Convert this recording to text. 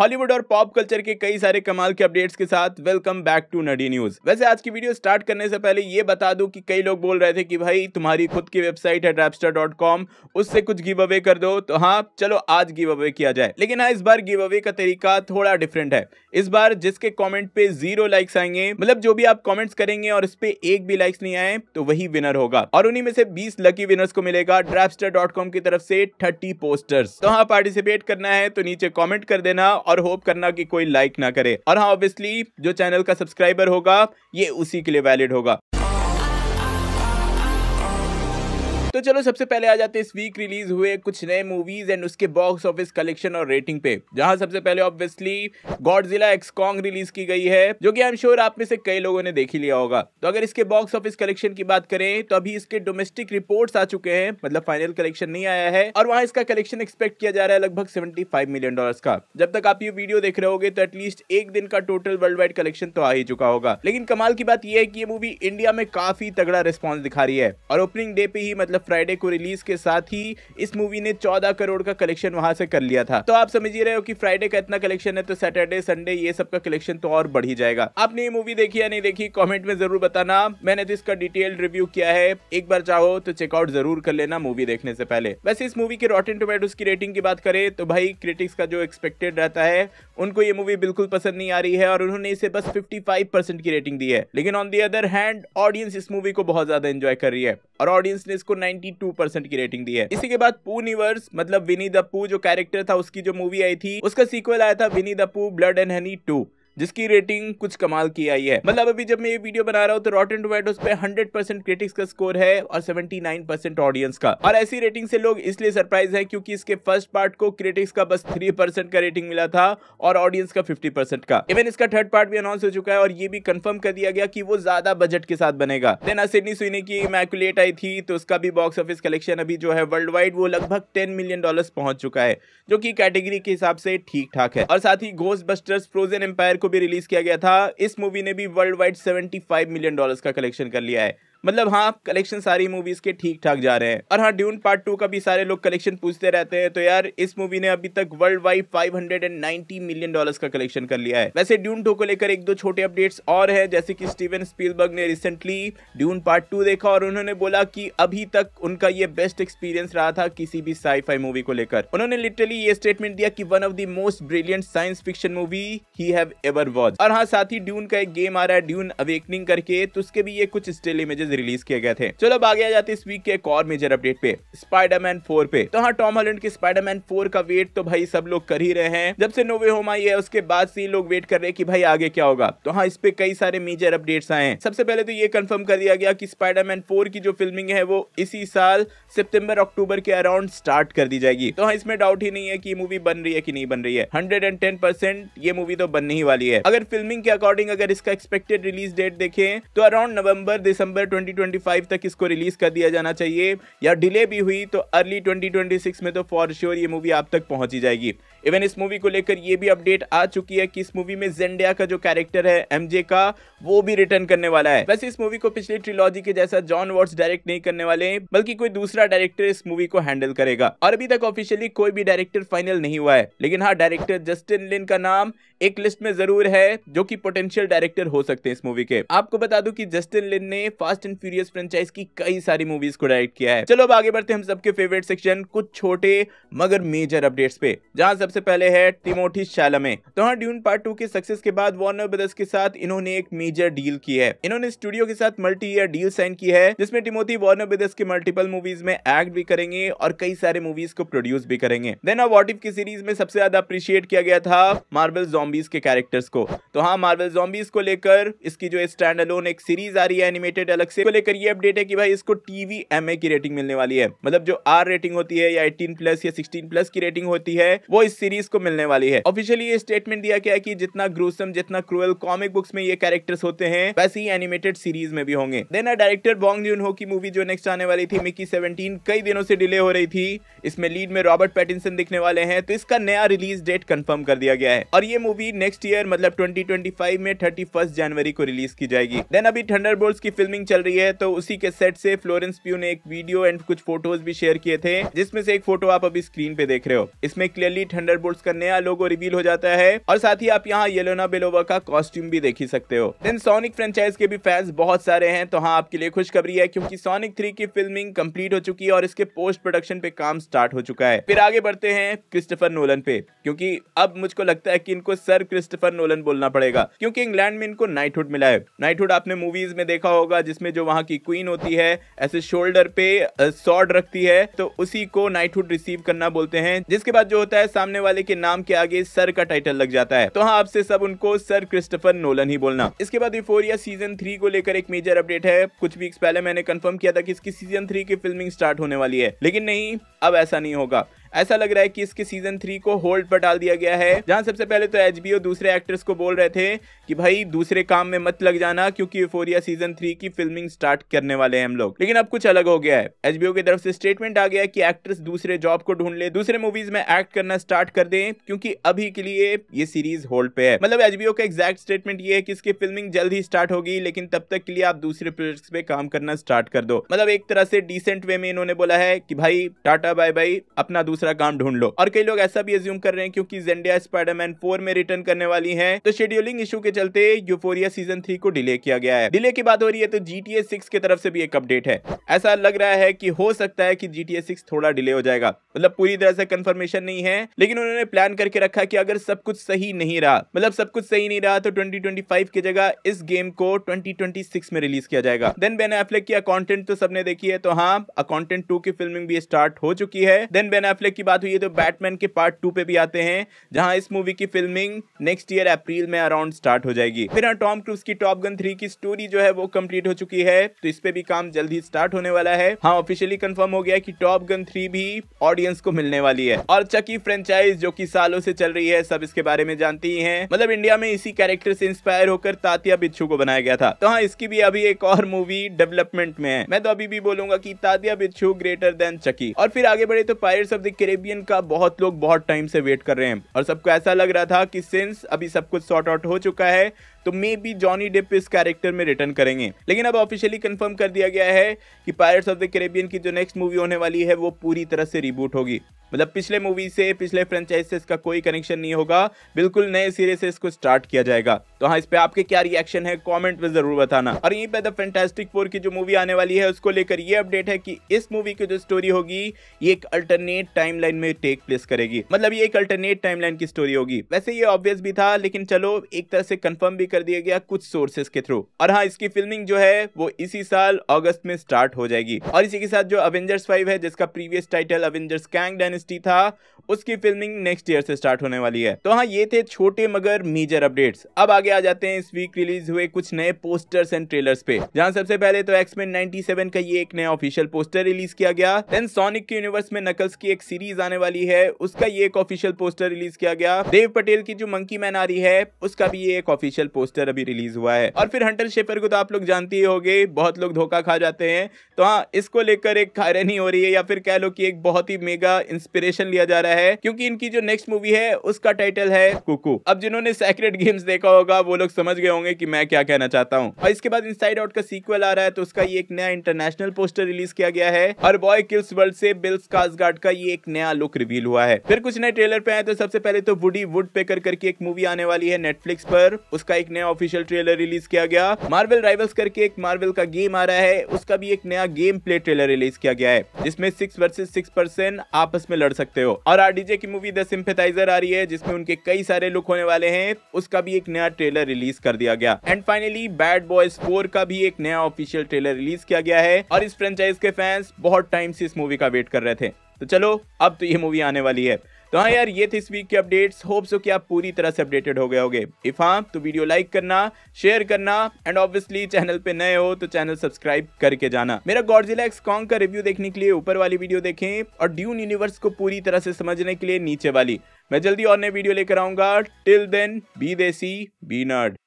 Hollywood और pop culture के कई सारे कमाल के अपडेट्स के साथ वेलकम बैक टू नडी न्यूज वैसे आज की वीडियो स्टार्ट करने से पहले ये बता दूं कि कई लोग बोल रहे थे कि भाई तुम्हारी खुद की वेबसाइट है ड्रैपस्टर उससे कुछ गिव अवे कर दो तो हाँ चलो आज गिव अवे किया जाए लेकिन हाँ इस बार गिव अवे का तरीका थोड़ा डिफरेंट है इस बार जिसके कॉमेंट पे जीरो लाइक्स आएंगे मतलब जो भी आप कॉमेंट्स करेंगे और इस पे एक भी लाइक्स नहीं आए तो वही विनर होगा और उन्हीं में से बीस लकी विनर्स को मिलेगा ड्रैपस्टर की तरफ से थर्टी पोस्टर्स तो हाँ पार्टिसिपेट करना है तो नीचे कॉमेंट कर देना और होप करना कि कोई लाइक ना करे और हाँ ऑब्वियसली जो चैनल का सब्सक्राइबर होगा ये उसी के लिए वैलिड होगा तो चलो सबसे पहले आ जाते इस वीक रिलीज हुए कुछ नए मूवीज एंड उसके बॉक्स ऑफिस कलेक्शन और रेटिंग पे जहां सबसे पहले ऑब्वियसली गॉडजिला एक्सकॉन्ग रिलीज की गई है जो कि आई एम श्योर आप में से कई लोगों ने देख ही लिया होगा तो अगर इसके बॉक्स ऑफिस कलेक्शन की बात करें तो अभी इसके डोमेस्टिक रिपोर्ट आ चुके हैं मतलब फाइनल कलेक्शन नहीं आया है और वहां इसका कलेक्शन एक्सपेक्ट किया जा रहा है लगभग सेवेंटी मिलियन डॉलर का जब तक आप ये वीडियो देख रहे होगे तो एटलीस्ट एक दिन का टोटल वर्ल्ड वाइड कलेक्शन तो आ ही चुका होगा लेकिन कमाल की बात यह है कि ये मूवी इंडिया में काफी तगड़ा रिस्पॉन्स दिखा रही है और ओपनिंग डे पे ही मतलब मतलब फ्राइडे को रिलीज के साथ ही इस मूवी ने चौदह करोड़ का कलेक्शन वहां से कर लिया था तो आप समझ ही रहे हो कि फ्राइडे का इतना कलेक्शन है तो सैटरडे संडे ये सब का कलेक्शन तो और बढ़ ही जाएगा आपने ये मूवी देखी या नहीं देखी कॉमेंट में जरूर बताना मैंने तो इसका डिटेल रिव्यू किया है एक बार चाहो तो चेकआउट जरूर कर लेना मूवी देखने से पहले वैसे इस मूवी के रॉटेन टोमेटोज की रेटिंग की बात करें तो भाई क्रिटिक्स का जो एक्सपेक्टेड रहता है उनको ये मूवी बिल्कुल पसंद नहीं आ रही है और उन्होंने इसे बस 55 परसेंट की रेटिंग दी है लेकिन on the other hand audience इस मूवी को बहुत ज्यादा एंजॉय कर रही है और ऑडियंस ने इसको 92 की रेटिंग दी है इसी के बाद पू निवर्स मतलब विनी द पू जो कैरेक्टर था उसकी जो मूवी आई थी उसका सीक्वल आया था Winnie the Pooh Blood and Honey two जिसकी रेटिंग कुछ कमाल की आई है मतलब अभी जब मैं ये वीडियो बना रहा हूँ तो रॉटन टोमेटोज पे 100 परसेंट क्रिटिक्स का स्कोर है और 79 परसेंट ऑडियंस का और ऐसी रेटिंग से लोग इसलिए सरप्राइज हैं क्योंकि इसके फर्स्ट पार्ट को क्रिटिक्स का बस थ्री परसेंट का रेटिंग मिला था और ऑडियंस का फिफ्टी परसेंट का इवन इसका थर्ड पार्ट भी अनाउंस हो चुका है और ये भी कन्फर्म कर दिया गया कि वो ज्यादा बजट के साथ बनेगा देन सिडनी सुनी की मैकुलेट आई थी तो उसका भी बॉक्स ऑफिस कलेक्शन अभी जो है वर्ल्ड वाइड वो लगभग टेन मिलियन डॉलर पहुंच चुका है जो की कैटेगरी के हिसाब से ठीक ठाक है और साथ ही घोस्ट बस्टर्स फ्रोजन एम्पायर को भी रिलीज किया गया था इस मूवी ने भी worldwide seventy million dollars का कलेक्शन कर लिया है मतलब हाँ कलेक्शन सारी मूवीज़ के ठीक ठाक जा रहे हैं और हाँ ड्यून पार्ट टू का भी सारे लोग कलेक्शन पूछते रहते हैं तो यार इस मूवी ने अभी तक worldwide five hundred and ninety million dollar का कलेक्शन कर लिया है वैसे ड्यून टू को लेकर एक दो छोटे अपडेट्स और है जैसे कि स्टीवन स्पीलबर्ग ने रिसेंटली ड्यून पार्ट टू देखा और उन्होंने बोला की अभी तक उनका ये बेस्ट एक्सपीरियंस रहा था किसी भी फाई मूवी को लेकर उन्होंने लिटरली ये स्टेटमेंट दिया की one of the most brilliant science fiction movie he have ever और हाँ साथ ही ड्यून का एक गेम आ रहा है ड्यून अवेकनिंग करके तो उसके भी ये कुछ स्टेल इमेजेस ट्रेलर रिलीज किए गए थे चलो अब आगे आ जाते इस वीक के एक और मेजर अपडेट पे स्पाइडरमैन फोर पे तो हाँ टॉम हॉलैंड के स्पाइडरमैन फोर का वेट तो भाई सब लोग कर ही रहे हैं जब से नोवे होम आई है उसके बाद से लोग वेट कर रहे हैं कि भाई आगे क्या होगा तो हाँ इस पे कई सारे मेजर अपडेट्स आए हैं सबसे पहले तो ये कंफर्म कर दिया गया कि स्पाइडरमैन फोर की जो फिल्मिंग है वो इसी साल सितंबर अक्टूबर के अराउंड स्टार्ट कर दी जाएगी तो हाँ इसमें डाउट ही नहीं है कि मूवी बन रही है कि नहीं बन रही है हंड्रेड ये मूवी तो बनने ही वाली है अगर फिल्मिंग के अकॉर्डिंग अगर इसका एक्सपेक्टेड रिलीज डेट देखें तो अराउंड नवंबर दिसंबर 2025 तक इसको रिलीज़ कर दिया जाना चाहिए या डिले भी हुई तो अर्ली 2026 में तो फॉर श्योर ये मूवी आप तक पहुंची जाएगी इवन इस मूवी को लेकर ये भी अपडेट आ चुकी है कि इस मूवी में जेंडिया का जो कैरेक्टर है एमजे का वो भी रिटर्न करने वाला है बस इस मूवी को पिछले ट्रिलॉजी के जैसा जॉन वॉट्स डायरेक्ट नहीं करने वाले बल्कि कोई दूसरा डायरेक्टर इस मूवी को हैंडल करेगा और अभी तक ऑफिशियली कोई भी डायरेक्टर फाइनल नहीं हुआ है लेकिन हाँ डायरेक्टर जस्टिन लिन का नाम एक लिस्ट में जरूर है जो कि पोटेंशियल डायरेक्टर हो सकते हैं इस मूवी के आपको बता दूं कि जस्टिन लिन ने फास्ट एंड फ्यूरियस फ्रेंचाइज की कई सारी मूवीज को डायरेक्ट किया है चलो अब आगे बढ़ते हैं हम सबके फेवरेट सेक्शन कुछ छोटे मगर मेजर अपडेट्स पे जहां सबसे पहले है टिमोटी शैलमे तो हाँ ड्यून पार्ट टू के सक्सेस के बाद वार्नर ब्रदर्स के साथ इन्होंने एक मेजर डील की है इन्होंने स्टूडियो के साथ मल्टी ईयर डील साइन की है जिसमें टिमोथी वार्नर ब्रदर्स के मल्टीपल मूवीज में एक्ट भी करेंगे और कई सारे मूवीज को प्रोड्यूस भी करेंगे देन अब वॉट इफ की सीरीज में सबसे ज्यादा अप्रिशिएट किया गया था मार्बल जॉम जॉम्बीज के कैरेक्टर्स को तो हाँ मार्वल जॉम्बीज को लेकर इसकी जो स्टैंड अलोन एक सीरीज आ रही है एनिमेटेड अलग से लेकर ये अपडेट है कि भाई इसको टीवी एम की रेटिंग मिलने वाली है मतलब जो आर रेटिंग होती है या एटीन प्लस या सिक्सटीन प्लस की रेटिंग होती है वो इस सीरीज को मिलने वाली है ऑफिशियली ये स्टेटमेंट दिया गया है कि जितना ग्रूसम जितना क्रूअल कॉमिक बुक्स में ये कैरेक्टर्स होते हैं वैसे ही एनिमेटेड सीरीज में भी होंगे देन डायरेक्टर बॉन्ग जून हो की मूवी जो नेक्स्ट आने वाली थी मिकी सेवनटीन कई दिनों से डिले हो रही थी इसमें लीड में रॉबर्ट पैटिनसन दिखने वाले हैं तो इसका नया रिलीज डेट कंफर्म कर दिया गया है और ये मूवी मूवी नेक्स्ट ईयर मतलब 2025 में 31 जनवरी को रिलीज की जाएगी देन अभी थंडर की फिल्मिंग चल रही है तो उसी के सेट से फ्लोरेंस प्यू ने एक वीडियो एंड कुछ फोटोज भी शेयर किए थे जिसमें से एक फोटो आप अभी स्क्रीन पे देख रहे हो इसमें क्लियरली थंडर का नया लोगो रिवील हो जाता है और साथ ही आप यहाँ येलोना बेलोवा का कॉस्ट्यूम भी देख ही सकते हो देन सोनिक फ्रेंचाइज के भी फैंस बहुत सारे हैं तो हाँ आपके लिए खुशखबरी है क्योंकि सोनिक थ्री की फिल्मिंग कंप्लीट हो चुकी है और इसके पोस्ट प्रोडक्शन पे काम स्टार्ट हो चुका है फिर आगे बढ़ते हैं क्रिस्टोफर नोलन पे क्योंकि अब मुझको लगता है कि इनको सर क्रिस्टोफर नोलन बोलना पड़ेगा क्योंकि इंग्लैंड में इनको नाइटहुड मिला है नाइटहुड आपने मूवीज में देखा होगा जिसमें जो वहां की क्वीन होती है ऐसे शोल्डर पे सॉर्ड रखती है तो उसी को नाइटहुड रिसीव करना बोलते हैं जिसके बाद जो होता है सामने वाले के नाम के आगे सर का टाइटल लग जाता है तो हाँ आपसे सब उनको सर क्रिस्टोफर नोलन ही बोलना इसके बाद इफोरिया सीजन थ्री को लेकर एक मेजर अपडेट है कुछ वीक्स पहले मैंने कंफर्म किया था कि इसकी सीजन थ्री की फिल्मिंग स्टार्ट होने वाली है लेकिन नहीं अब ऐसा नहीं होगा ऐसा लग रहा है कि इसके सीजन थ्री को होल्ड पर डाल दिया गया है जहां सबसे पहले तो एच दूसरे एक्टर्स को बोल रहे थे कि भाई दूसरे काम में मत लग जाना क्योंकि यूफोरिया सीजन थ्री की फिल्मिंग स्टार्ट करने वाले हैं हम लोग लेकिन अब कुछ अलग हो गया है एच की तरफ से स्टेटमेंट आ गया कि एक्ट्रेस दूसरे जॉब को ढूंढ ले दूसरे मूवीज में एक्ट करना स्टार्ट कर दे क्योंकि अभी के लिए ये सीरीज होल्ड पे है मतलब एच का एग्जैक्ट स्टेटमेंट ये है कि इसकी फिल्मिंग जल्द ही स्टार्ट होगी लेकिन तब तक के लिए आप दूसरे प्रोजेक्ट पे काम करना स्टार्ट कर दो मतलब एक तरह से डिसेंट वे में इन्होंने बोला है कि भाई टाटा बाय बाय अपना दूसरा दूसरा काम ढूंढ लो और कई लोग ऐसा भी एज्यूम कर रहे हैं क्योंकि जेंडिया स्पाइडरमैन फोर में रिटर्न करने वाली है तो शेड्यूलिंग इशू के चलते यूफोरिया सीजन थ्री को डिले किया गया है डिले की बात हो रही है तो जीटीए सिक्स की तरफ से भी एक अपडेट है ऐसा लग रहा है की हो सकता है की जीटीए सिक्स थोड़ा डिले हो जाएगा मतलब पूरी तरह से कंफर्मेशन नहीं है लेकिन उन्होंने प्लान करके रखा की अगर सब कुछ सही नहीं रहा मतलब सब कुछ सही नहीं रहा तो ट्वेंटी की जगह इस गेम को ट्वेंटी में रिलीज किया जाएगा देन बेन एफ्लेक की अकाउंटेंट तो सबने देखी है तो हाँ अकाउंटेंट टू की फिल्मिंग भी स्टार्ट हो चुकी है देन बेन एफ्लेक फीडबैक की बात हुई है तो बैटमैन के पार्ट टू पे भी आते हैं जहां इस मूवी की फिल्मिंग नेक्स्ट ईयर अप्रैल में अराउंड स्टार्ट हो जाएगी फिर टॉम हाँ, क्रूज की टॉप गन थ्री की स्टोरी जो है वो कम्प्लीट हो चुकी है तो इस पे भी काम जल्द ही स्टार्ट होने वाला है हाँ ऑफिशियली कंफर्म हो गया की टॉप गन थ्री भी ऑडियंस को मिलने वाली है और चकी फ्रेंचाइज जो की सालों से चल रही है सब इसके बारे में जानती है मतलब इंडिया में इसी कैरेक्टर से इंस्पायर होकर तातिया बिच्छू को बनाया गया था तो हाँ इसकी भी अभी एक और मूवी डेवलपमेंट में है मैं तो अभी भी बोलूंगा की तातिया बिच्छू ग्रेटर देन चकी और फिर आगे बढ़े तो पायरेट्स ऑफ द कैरेबियन का बहुत लोग बहुत टाइम से वेट कर रहे हैं और सबको ऐसा लग रहा था कि सिंस अभी सब कुछ सॉर्ट आउट हो चुका है तो मे बी जॉनी डिप इस कैरेक्टर में रिटर्न करेंगे लेकिन अब ऑफिशियली कंफर्म कर दिया गया है कि पायरेट्स ऑफ द कैरेबियन की जो नेक्स्ट मूवी होने वाली है वो पूरी तरह से रिबूट होगी मतलब पिछले मूवी से पिछले फ्रेंचाइज से इसका कोई कनेक्शन नहीं होगा बिल्कुल नए सिरे से इसको स्टार्ट किया जाएगा तो हाँ इस पे आपके क्या रिएक्शन है कमेंट में जरूर बताना और यहीं पे द फैंटास्टिक फोर की जो मूवी आने वाली है उसको लेकर ये अपडेट है कि इस मूवी की जो स्टोरी होगी ये एक अल्टरनेट टाइम में टेक प्लेस करेगी मतलब ये एक अल्टरनेट टाइम की स्टोरी होगी वैसे ये ऑब्वियस भी था लेकिन चलो एक तरह से कन्फर्म भी भी कर दिया गया कुछ सोर्सेस के थ्रू और हाँ इसकी फिल्मिंग जो है वो इसी साल अगस्त में स्टार्ट हो जाएगी और इसी के साथ जो अवेंजर्स फाइव है जिसका previous title Avengers Kang Dynasty था उसकी फिल्मिंग नेक्स्ट ईयर से स्टार्ट होने वाली है तो हाँ ये थे छोटे मगर मेजर अपडेट्स अब आगे आ जाते हैं इस वीक रिलीज हुए कुछ नए पोस्टर्स एंड ट्रेलर्स पे जहाँ सबसे पहले तो एक्समेन 97 का ये एक नया ऑफिशियल पोस्टर रिलीज किया गया देन सोनिक के यूनिवर्स में नकल्स की एक सीरीज आने वाली है उसका ये एक ऑफिशियल पोस्टर रिलीज किया गया देव पटेल की जो मंकी मैन आ रही है उसका भी ये एक ऑफिशियल पोस्टर अभी रिलीज हुआ है और फिर हंटर शेफर को तो आप लोग जानते ही होंगे बहुत लोग धोखा खा जाते हैं तो हाँ इसको लेकर एक हैरानी हो रही है या फिर कह लो कि एक बहुत ही मेगा इंस्पिरेशन लिया जा रहा है क्योंकि इनकी जो नेक्स्ट मूवी है उसका टाइटल है कुकू अब जिन्होंने सेक्रेट गेम्स देखा होगा वो लोग समझ गए होंगे की मैं क्या कहना चाहता हूँ और इसके बाद इन आउट का सीक्वल आ रहा है तो उसका ये एक नया इंटरनेशनल पोस्टर रिलीज किया गया है और बॉय किल्स वर्ल्ड से बिल्स स्कार्सगार्ड का ये एक नया लुक रिवील हुआ है फिर कुछ नए ट्रेलर पे आए तो सबसे पहले तो वुडी वुड पे कर करके एक मूवी आने वाली है नेटफ्लिक्स पर उसका एक नया ऑफिशियल ट्रेलर रिलीज किया गया मार्वल राइवल्स करके एक मार्वल का गेम आ रहा है उसका भी एक नया गेम प्ले ट्रेलर रिलीज किया गया है जिसमें सिक्स वर्सेज सिक्स पर्सन आपस में लड़ सकते हो और आरडीजे की मूवी द सिंपेटाइजर आ रही है जिसमें उनके कई सारे लुक होने वाले हैं उसका भी एक नया ट्रेलर रिलीज कर दिया गया and finally Bad Boys four का भी एक नया ऑफिशियल ट्रेलर रिलीज किया गया है और इस फ्रेंचाइज के फैंस बहुत टाइम से इस मूवी का वेट कर रहे थे तो चलो अब तो ये मूवी आने वाली है तो हाँ यार ये थी इस वीक के अपडेट्स होप सो कि आप पूरी तरह से अपडेटेड हो गए होगे इफ हाँ तो वीडियो लाइक करना शेयर करना एंड ऑब्वियसली चैनल पे नए हो तो चैनल सब्सक्राइब करके जाना मेरा गॉडजिला एक्स कॉन्ग का रिव्यू देखने के लिए ऊपर वाली वीडियो देखें और ड्यून यूनिवर्स को पूरी तरह से समझने के लिए नीचे वाली मैं जल्दी और नए वीडियो लेकर आऊंगा till then be desi be nerd